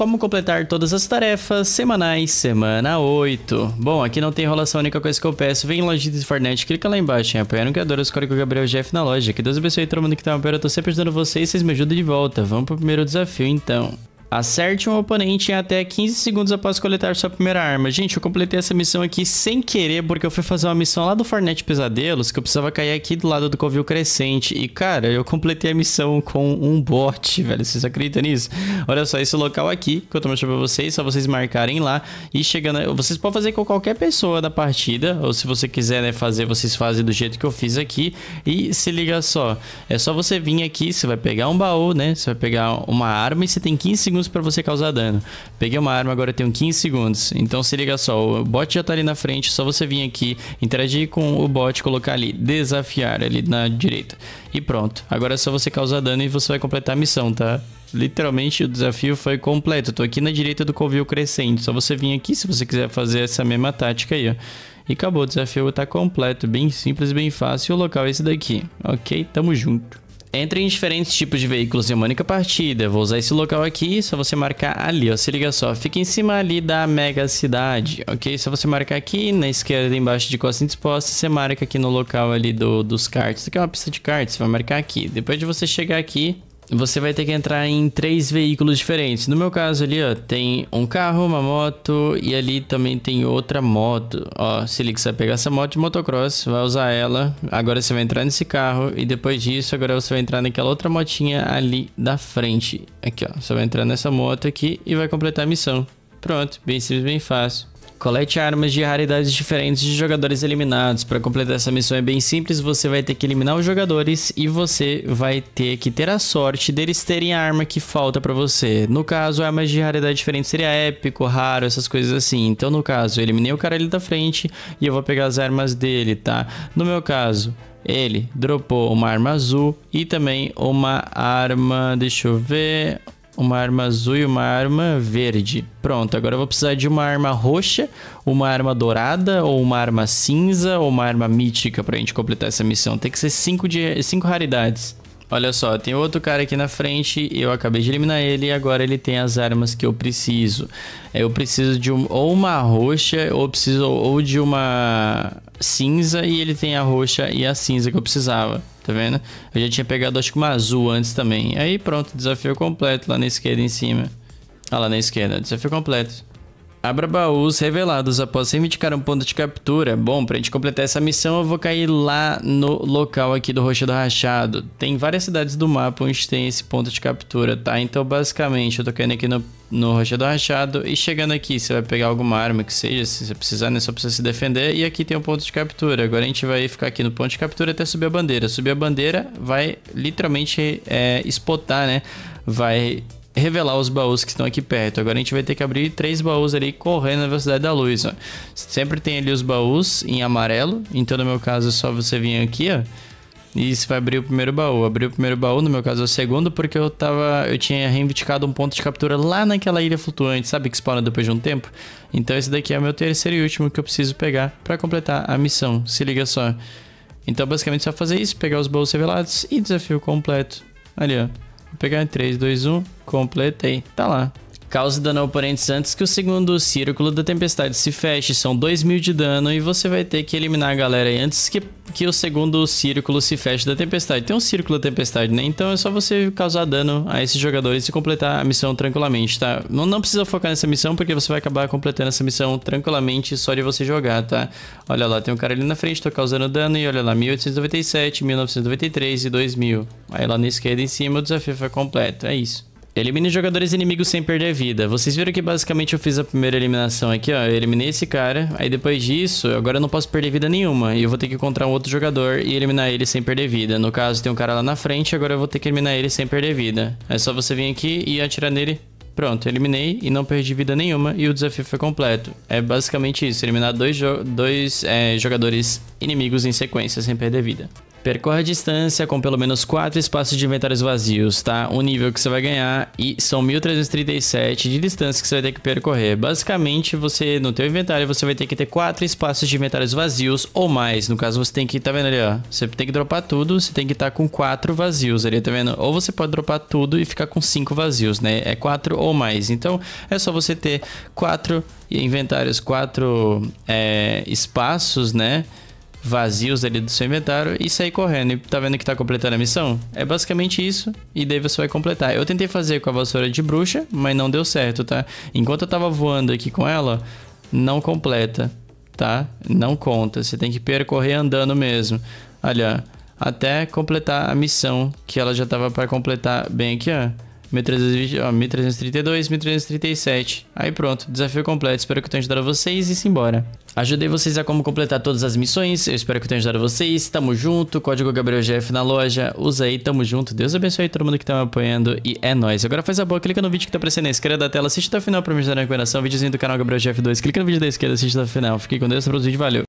Como completar todas as tarefas semanais, semana 8. Bom, aqui não tem enrolação, a única coisa que eu peço, vem em loja de Fortnite, clica lá embaixo hein? apoiar no criador, escolhe com o Gabriel Jeff na loja. Que Deus abençoe todo mundo que tá apoiando, eu tô sempre ajudando vocês, vocês me ajudam de volta. Vamos pro primeiro desafio então. Acerte um oponente em até 15 segundos após coletar sua primeira arma. Gente, eu completei essa missão aqui sem querer, porque eu fui fazer uma missão lá do Fornete Pesadelos, que eu precisava cair aqui do lado do Covil Crescente. E, cara, eu completei a missão com um bot, velho. Vocês acreditam nisso? Olha só, esse local aqui, que eu tô mostrando pra vocês, só vocês marcarem lá. E chegando... Vocês podem fazer com qualquer pessoa da partida, ou se você quiser né, fazer, vocês fazem do jeito que eu fiz aqui. E se liga só, é só você vir aqui, você vai pegar um baú, né? Você vai pegar uma arma e você tem 15 segundos segundos para você causar dano. Peguei uma arma, agora tenho 15 segundos. Então se liga só, o bot já tá ali na frente, só você vir aqui, interagir com o bot, colocar ali desafiar ali na direita. E pronto. Agora é só você causar dano e você vai completar a missão, tá? literalmente o desafio foi completo. tô aqui na direita do covil crescente. Só você vir aqui se você quiser fazer essa mesma tática aí, ó. E acabou, o desafio tá completo, bem simples, bem fácil. O local é esse daqui. OK? Tamo junto. Entre em diferentes tipos de veículos em uma única partida. Vou usar esse local aqui, só você marcar ali, ó. Se liga só, fica em cima ali da mega cidade, ok? Só você marcar aqui, na esquerda, embaixo de costa indispostas, você marca aqui no local ali do, dos karts. Isso aqui é uma pista de karts, você vai marcar aqui. Depois de você chegar aqui, você vai ter que entrar em três veículos diferentes. No meu caso ali, ó, tem um carro, uma moto e ali também tem outra moto. Ó, se liga, você vai pegar essa moto de motocross, vai usar ela. Agora você vai entrar nesse carro e depois disso, agora você vai entrar naquela outra motinha ali da frente. Aqui, ó, você vai entrar nessa moto aqui e vai completar a missão. Pronto, bem simples, bem fácil. Colete armas de raridades diferentes de jogadores eliminados. Para completar essa missão é bem simples, você vai ter que eliminar os jogadores e você vai ter que ter a sorte deles terem a arma que falta para você. No caso, armas de raridade diferente seria épico, raro, essas coisas assim. Então, no caso, eu eliminei o cara ali da frente e eu vou pegar as armas dele, tá? No meu caso, ele dropou uma arma azul e também uma arma, deixa eu ver, uma arma azul e uma arma verde. Pronto, agora eu vou precisar de uma arma roxa, uma arma dourada, ou uma arma cinza, ou uma arma mítica pra gente completar essa missão. Tem que ser cinco de... cinco raridades. Olha só, tem outro cara aqui na frente, eu acabei de eliminar ele e agora ele tem as armas que eu preciso. Eu preciso de um, ou uma roxa, ou preciso ou de uma cinza e ele tem a roxa e a cinza que eu precisava, tá vendo? Eu já tinha pegado acho que uma azul antes também. Aí pronto, desafio completo lá na esquerda em cima. Ah, lá na esquerda, desafio completo. Abra baús revelados após reivindicar um ponto de captura. Bom, pra gente completar essa missão, eu vou cair lá no local aqui do Rochedo Rachado. Tem várias cidades do mapa onde tem esse ponto de captura, tá? Então, basicamente, eu tô caindo aqui no, no Rochedo Rachado e chegando aqui, você vai pegar alguma arma que seja, se você precisar, né? Só precisa se defender. E aqui tem um ponto de captura. Agora a gente vai ficar aqui no ponto de captura até subir a bandeira. Subir a bandeira vai literalmente é, espotar, né? Vai revelar os baús que estão aqui perto. Agora a gente vai ter que abrir três baús ali correndo na velocidade da luz, ó. Sempre tem ali os baús em amarelo, então no meu caso é só você vir aqui, ó. E isso vai abrir o primeiro baú. Abri o primeiro baú, no meu caso é o segundo, porque eu tava. Eu tinha reivindicado um ponto de captura lá naquela ilha flutuante, sabe? Que spawna depois de um tempo. Então esse daqui é o meu terceiro e último que eu preciso pegar para completar a missão. Se liga só. Então basicamente é só fazer isso, pegar os baús revelados e desafio completo. Ali, ó. Vou pegar 3, 2, 1. Completei. Tá lá. Causa dano a oponentes antes que o segundo círculo da tempestade se feche. São 2 mil de dano e você vai ter que eliminar a galera aí antes que que o segundo círculo se feche da tempestade. Tem um círculo da tempestade, né? Então é só você causar dano a esses jogadores e completar a missão tranquilamente, tá? Não, não precisa focar nessa missão, porque você vai acabar completando essa missão tranquilamente só de você jogar, tá? Olha lá, tem um cara ali na frente, tô causando dano, e olha lá, 1897, 1993 e 2000. Aí lá na esquerda em cima o desafio foi completo, é isso. Elimine jogadores inimigos sem perder vida. Vocês viram que basicamente eu fiz a primeira eliminação aqui, ó. Eu eliminei esse cara, aí depois disso, agora eu não posso perder vida nenhuma. E eu vou ter que encontrar um outro jogador e eliminar ele sem perder vida. No caso, tem um cara lá na frente, agora eu vou ter que eliminar ele sem perder vida. É só você vir aqui e atirar nele Pronto, eliminei e não perdi vida nenhuma e o desafio foi completo. É basicamente isso, eliminar dois, jo dois é, jogadores inimigos em sequência sem perder vida. Percorre a distância com pelo menos 4 espaços de inventários vazios, tá? Um nível que você vai ganhar e são 1337 de distância que você vai ter que percorrer. Basicamente, você no teu inventário você vai ter que ter 4 espaços de inventários vazios ou mais. No caso, você tem que, tá vendo ali, ó? Você tem que dropar tudo, você tem que estar tá com 4 vazios ali, tá vendo? Ou você pode dropar tudo e ficar com 5 vazios, né? É 4 ou mais. Então, é só você ter 4 inventários, 4 é, espaços, né? vazios ali do seu inventário e sair correndo. E tá vendo que tá completando a missão? É basicamente isso, e daí você vai completar. Eu tentei fazer com a vassoura de bruxa, mas não deu certo, tá? Enquanto eu tava voando aqui com ela, não completa, tá? Não conta, você tem que percorrer andando mesmo. Olha, até completar a missão que ela já tava para completar bem aqui, ó. 1332, 1337. Aí pronto, desafio completo. Espero que eu tenha ajudado vocês e simbora. Ajudei vocês a como completar todas as missões. Eu espero que eu tenha ajudado vocês. Tamo junto. Código GabrielGF na loja. Usa aí, tamo junto. Deus abençoe todo mundo que tá me apoiando. E é nóis. Agora faz a boa. Clica no vídeo que tá aparecendo na esquerda da tela. Assiste até o final pra me ajudar na recomendação. Vídeozinho do canal GabrielGF2. Clica no vídeo da esquerda, assiste até o final. Fique com Deus. o vídeo. Valeu.